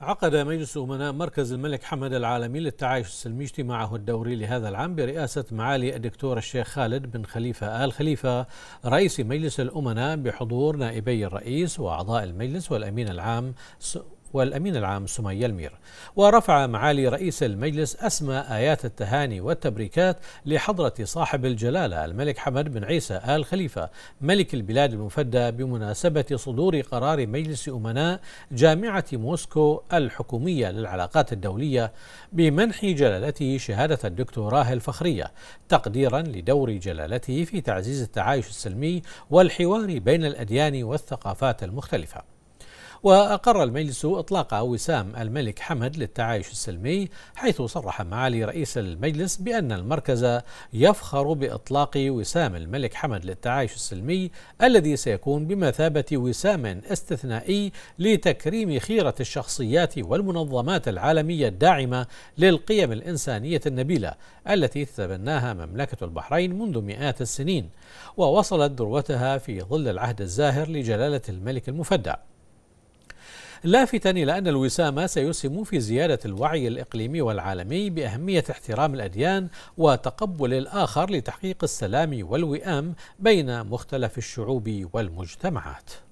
عقد مجلس أمناء مركز الملك حمد العالمي للتعايش السلمي اجتماعه الدوري لهذا العام برئاسة معالي الدكتور الشيخ خالد بن خليفة آل خليفة رئيس مجلس الأمناء بحضور نائبي الرئيس وأعضاء المجلس والأمين العام والأمين العام سمية المير ورفع معالي رئيس المجلس أسمى آيات التهاني والتبريكات لحضرة صاحب الجلالة الملك حمد بن عيسى آل خليفة ملك البلاد المفدى بمناسبة صدور قرار مجلس أمناء جامعة موسكو الحكومية للعلاقات الدولية بمنح جلالته شهادة الدكتوراه الفخرية تقديرا لدور جلالته في تعزيز التعايش السلمي والحوار بين الأديان والثقافات المختلفة وأقر المجلس إطلاق وسام الملك حمد للتعايش السلمي حيث صرح معالي رئيس المجلس بأن المركز يفخر بإطلاق وسام الملك حمد للتعايش السلمي الذي سيكون بمثابة وسام استثنائي لتكريم خيرة الشخصيات والمنظمات العالمية الداعمة للقيم الإنسانية النبيلة التي تتبناها مملكة البحرين منذ مئات السنين ووصلت ذروتها في ظل العهد الزاهر لجلالة الملك المفدى لافتا إلى أن الوسام سيسهم في زيادة الوعي الإقليمي والعالمي بأهمية احترام الأديان وتقبل الآخر لتحقيق السلام والوئام بين مختلف الشعوب والمجتمعات